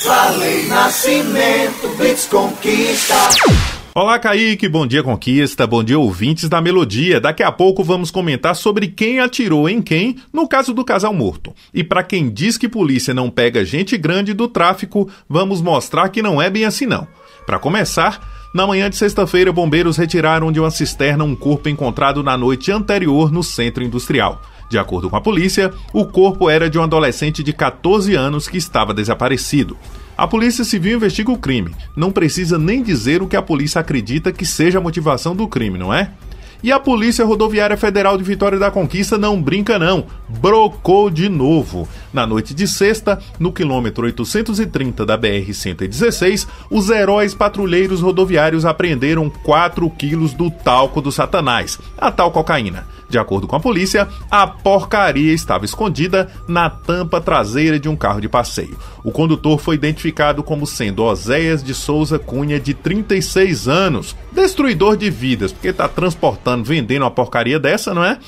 Falei Nascimento, Blitz Conquista. Olá, Kaique. Bom dia, Conquista. Bom dia, ouvintes da Melodia. Daqui a pouco vamos comentar sobre quem atirou em quem no caso do casal morto. E para quem diz que polícia não pega gente grande do tráfico, vamos mostrar que não é bem assim, não. Para começar, na manhã de sexta-feira, bombeiros retiraram de uma cisterna um corpo encontrado na noite anterior no centro industrial. De acordo com a polícia, o corpo era de um adolescente de 14 anos que estava desaparecido. A Polícia Civil investiga o crime. Não precisa nem dizer o que a polícia acredita que seja a motivação do crime, não é? E a Polícia Rodoviária Federal de Vitória da Conquista não brinca não, brocou de novo. Na noite de sexta, no quilômetro 830 da BR-116, os heróis patrulheiros rodoviários apreenderam 4 quilos do talco do satanás, a tal cocaína. De acordo com a polícia, a porcaria estava escondida na tampa traseira de um carro de passeio. O condutor foi identificado como sendo Oséias de Souza Cunha, de 36 anos, destruidor de vidas, porque está transportando, vendendo uma porcaria dessa, não é?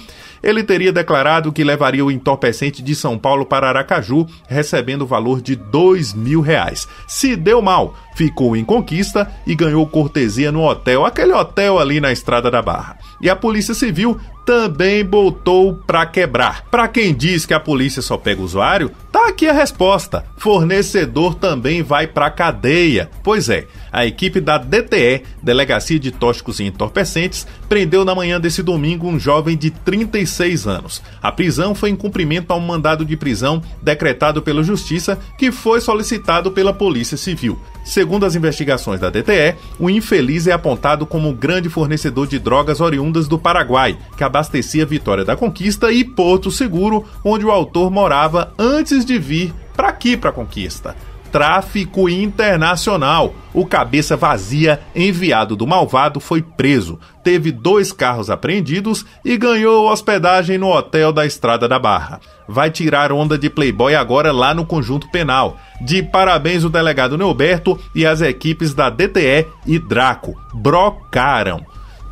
Ele teria declarado que levaria o entorpecente de São Paulo para Aracaju, recebendo o valor de dois mil reais. Se deu mal, ficou em conquista e ganhou cortesia no hotel, aquele hotel ali na Estrada da Barra. E a Polícia Civil também botou pra quebrar. Pra quem diz que a polícia só pega usuário, aqui a resposta. Fornecedor também vai pra cadeia. Pois é, a equipe da DTE, Delegacia de Tóxicos e Entorpecentes, prendeu na manhã desse domingo um jovem de 36 anos. A prisão foi em cumprimento a um mandado de prisão decretado pela Justiça que foi solicitado pela Polícia Civil. Segundo as investigações da DTE, o infeliz é apontado como um grande fornecedor de drogas oriundas do Paraguai, que abastecia Vitória da Conquista e Porto Seguro, onde o autor morava antes de vir para aqui para Conquista tráfico internacional. O cabeça vazia, enviado do malvado, foi preso, teve dois carros apreendidos e ganhou hospedagem no hotel da Estrada da Barra. Vai tirar onda de Playboy agora lá no conjunto penal. De parabéns o delegado Neuberto e as equipes da DTE e Draco. Brocaram.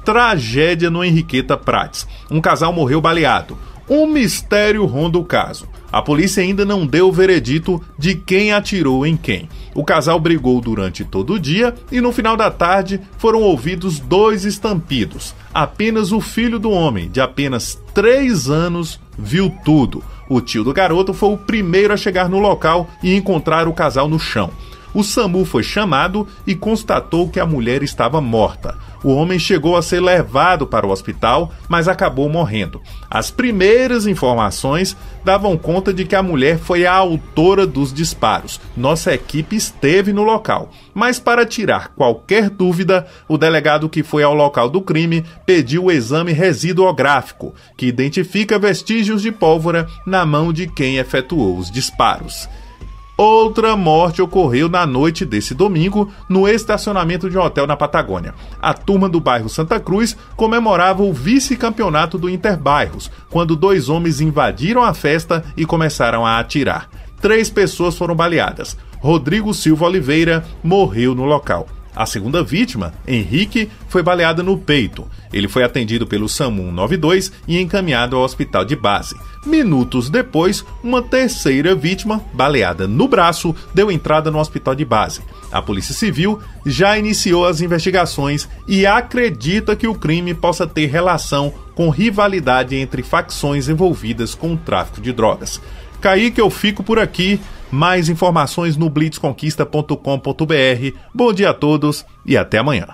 Tragédia no Henriqueta Prates. Um casal morreu baleado. Um mistério ronda o caso. A polícia ainda não deu o veredito de quem atirou em quem. O casal brigou durante todo o dia e no final da tarde foram ouvidos dois estampidos. Apenas o filho do homem, de apenas 3 anos, viu tudo. O tio do garoto foi o primeiro a chegar no local e encontrar o casal no chão. O SAMU foi chamado e constatou que a mulher estava morta. O homem chegou a ser levado para o hospital, mas acabou morrendo. As primeiras informações davam conta de que a mulher foi a autora dos disparos. Nossa equipe esteve no local, mas para tirar qualquer dúvida, o delegado que foi ao local do crime pediu o exame residuográfico, que identifica vestígios de pólvora na mão de quem efetuou os disparos. Outra morte ocorreu na noite desse domingo no estacionamento de um hotel na Patagônia. A turma do bairro Santa Cruz comemorava o vice-campeonato do Interbairros, quando dois homens invadiram a festa e começaram a atirar. Três pessoas foram baleadas. Rodrigo Silva Oliveira morreu no local. A segunda vítima, Henrique, foi baleada no peito. Ele foi atendido pelo SAMU 192 e encaminhado ao hospital de base. Minutos depois, uma terceira vítima, baleada no braço, deu entrada no hospital de base. A Polícia Civil já iniciou as investigações e acredita que o crime possa ter relação com rivalidade entre facções envolvidas com o tráfico de drogas. Caí que eu fico por aqui. Mais informações no blitzconquista.com.br. Bom dia a todos e até amanhã.